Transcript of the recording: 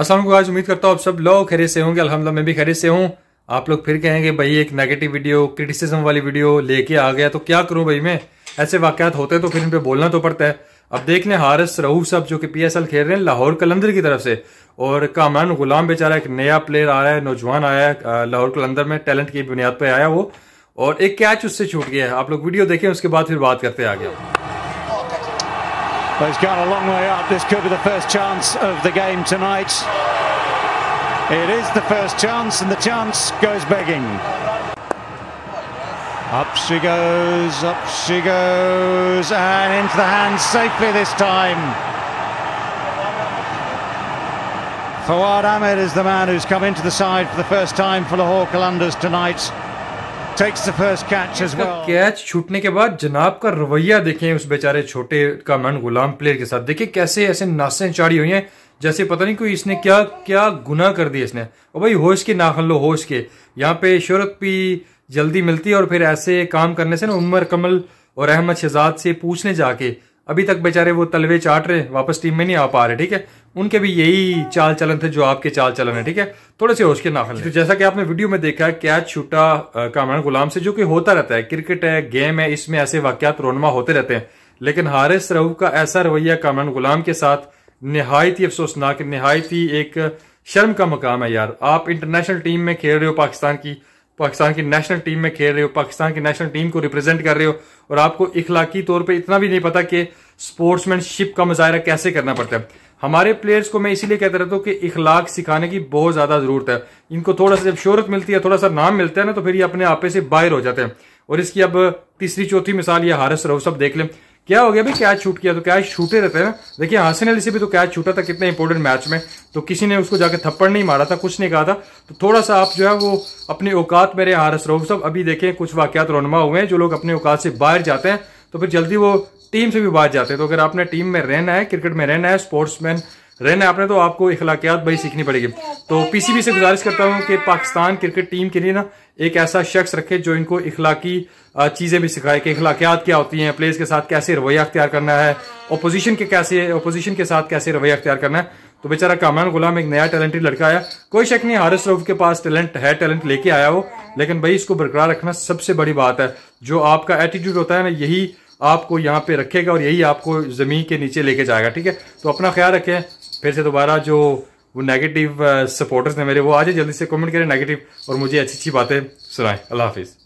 असलम आज उम्मीद करता हूँ आप सब लोग खरे से होंगे अलहमद मैं भी खरे से हूँ आप लोग फिर कहेंगे भाई एक नेगेटिव वीडियो क्रिटिसिज्म वाली वीडियो लेके आ गया तो क्या करूँ भाई मैं ऐसे वाक़ात होते हैं तो फिर इन पर बोलना तो पड़ता है अब देख लें हारस रहू साहब जो कि पी एस एल खेल रहे हैं लाहौर कलंदर की तरफ से और कामरान गुलाम बेचारा एक नया प्लेयर आ रहा है नौजवान आया है लाहौर कलंदर में टैलेंट की बुनियाद पर आया वो और एक कैच उससे छूट गया है आप लोग वीडियो देखें उसके बाद फिर बात करते आगे Well, he's gone a long way up. This could be the first chance of the game tonight. It is the first chance, and the chance goes begging. Up she goes, up she goes, and into the hands safely this time. Fawad Ahmed is the man who's come into the side for the first time for Lahore Calanders tonight. takes the first catch as well. Catch छूटने के बाद जनाब का रवैया देखें उस बेचारे छोटे का मन गुलाम प्लेयर के साथ देखिए कैसे ऐसे नासें चाड़ी हुई हैं जैसे पता नहीं कोई इसने क्या क्या गुना कर दिया इसने और भाई होश के ना लो होश के यहाँ पे शहरत भी जल्दी मिलती है और फिर ऐसे काम करने से ना उमर कमल और अहमद शहजाद से पूछने जाके अभी तक बेचारे वो तलवे चाट रहे वापस टीम में नहीं आ पा रहे ठीक है उनके भी यही चाल चलन थे जो आपके चाल चलन है ठीक है थोड़े से होश के नाखल तो जैसा कि आपने वीडियो में देखा कैच छूटा कामरान गुलाम से जो कि होता रहता है क्रिकेट है गेम है इसमें ऐसे वाकत रोनमा होते रहते हैं लेकिन हारिस रऊफ का ऐसा रवैया कामरान गुलाम के साथ नहायत ही अफसोसनाक नहायत ही एक शर्म का मकाम है यार आप इंटरनेशनल टीम में खेल रहे हो पाकिस्तान की पाकिस्तान की नेशनल टीम में खेल रहे हो पाकिस्तान की नेशनल टीम को रिप्रेजेंट कर रहे हो और आपको इखलाकी तौर पे इतना भी नहीं पता कि स्पोर्ट्समैनशिप का मुजाहरा कैसे करना पड़ता है हमारे प्लेयर्स को मैं इसीलिए कहता रहता हूँ कि इखलाक सिखाने की बहुत ज़्यादा ज़रूरत है इनको थोड़ा सा जब शोहरत मिलती है थोड़ा सा नाम मिलता है ना तो फिर ये अपने आपे से बाहर हो जाते हैं और इसकी अब तीसरी चौथी मिसाल ये हारस सब देख लें क्या हो गया भाई कैच छूट किया तो कैच छूटे रहते हैं ना देखिए हसन अली से भी तो कैच छूटा था कितने इंपॉर्टेंट मैच में तो किसी ने उसको जाके थप्पड़ नहीं मारा था कुछ नहीं कहा था तो थोड़ा सा आप जो है वो अपने औकात मेरे हारस रहो साहब अभी देखें कुछ वाकत रोनमा हुए हैं जो लोग अपने औकात से बाहर जाते हैं तो फिर जल्दी वो टीम से भी बाहर जाते हैं तो अगर आपने टीम में रहना है क्रिकेट में रहना है स्पोर्ट्समैन रहना आपने तो आपको इखलाकियात भाई सीखनी पड़ेगी तो पीसीबी से गुजारिश करता हूँ कि पाकिस्तान क्रिकेट टीम के लिए ना एक ऐसा शख्स रखे जो इनको इखलाकी चीज़ें भी सिखाए कि इखलाकियात क्या होती हैं प्लेयर्स के साथ कैसे रवैया अख्तियार करना है अपोजिशन के कैसे अपोजिशन के साथ कैसे रवैया अख्तियार करना है तो बेचारा कामरान गुलाम एक नया टैलेंटेड लड़का आया कोई शक नहीं हारिस रऊफ के पास टैलेंट है टैलेंट लेके आया वो लेकिन भाई इसको बरकरार रखना सबसे बड़ी बात है जो आपका एटीट्यूड होता है ना यही आपको यहाँ पे रखेगा और यही आपको ज़मीन के नीचे लेके जाएगा ठीक है तो अपना ख्याल रखें फिर से दोबारा जो वो नेगेटिव सपोर्टर्स ने मेरे वो आज जल्दी से कमेंट करें नेगेटिव और मुझे अच्छी अच्छी बातें सुनाएं अल्लाह हाफिज़